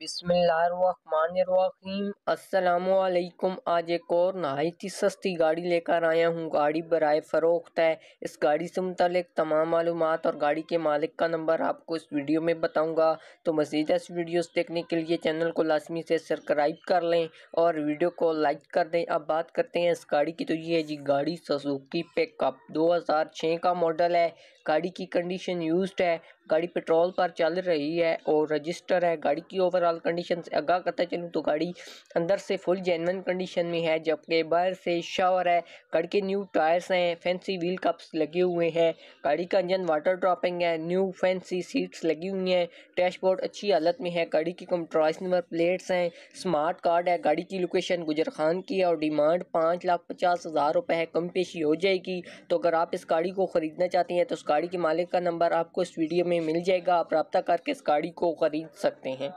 बिसमीम असलकुम आज एक और नहायत ही सस्ती गाड़ी लेकर आया हूँ गाड़ी बरए फ़रोख्त है इस गाड़ी से मुतलिक तमाम मालूम और गाड़ी के मालिक का नंबर आपको इस वीडियो में बताऊँगा तो मज़ीद इस वीडियोस देखने के लिए चैनल को लाजमी से सब्सक्राइब कर लें और वीडियो को लाइक कर दें अब बात करते हैं इस गाड़ी की तो ये है जी गाड़ी सजुकी पिकअप दो हज़ार छः का मॉडल है गाड़ी की कंडीशन यूज है गाड़ी पेट्रोल पर चल रही है और रजिस्टर है गाड़ी की ओवर ओवरऑल कंडीशन से आगाह करता चलूँ तो गाड़ी अंदर से फुल जेनवन कंडीशन में है जबकि बाहर से शावर है गाड़ी के न्यू टायर्स हैं फैंसी व्हील कप्स लगे हुए हैं गाड़ी का इंजन वाटर ड्रॉपिंग है न्यू फैंसी सीट्स लगी हुई हैं डैशबोर्ड अच्छी हालत में है गाड़ी की कंट्राइस नंबर प्लेट्स हैं स्मार्ट कार्ड है गाड़ी की लोकेशन गुजर खान की है और डिमांड पाँच लाख पचास हज़ार रुपये है कम पेशी हो जाएगी तो अगर आप इस गाड़ी को ख़रीदना चाहते हैं तो उस गाड़ी के मालिक का नंबर आपको इस वीडियो में मिल जाएगा आप रबता करके इस गाड़ी को ख़रीद सकते हैं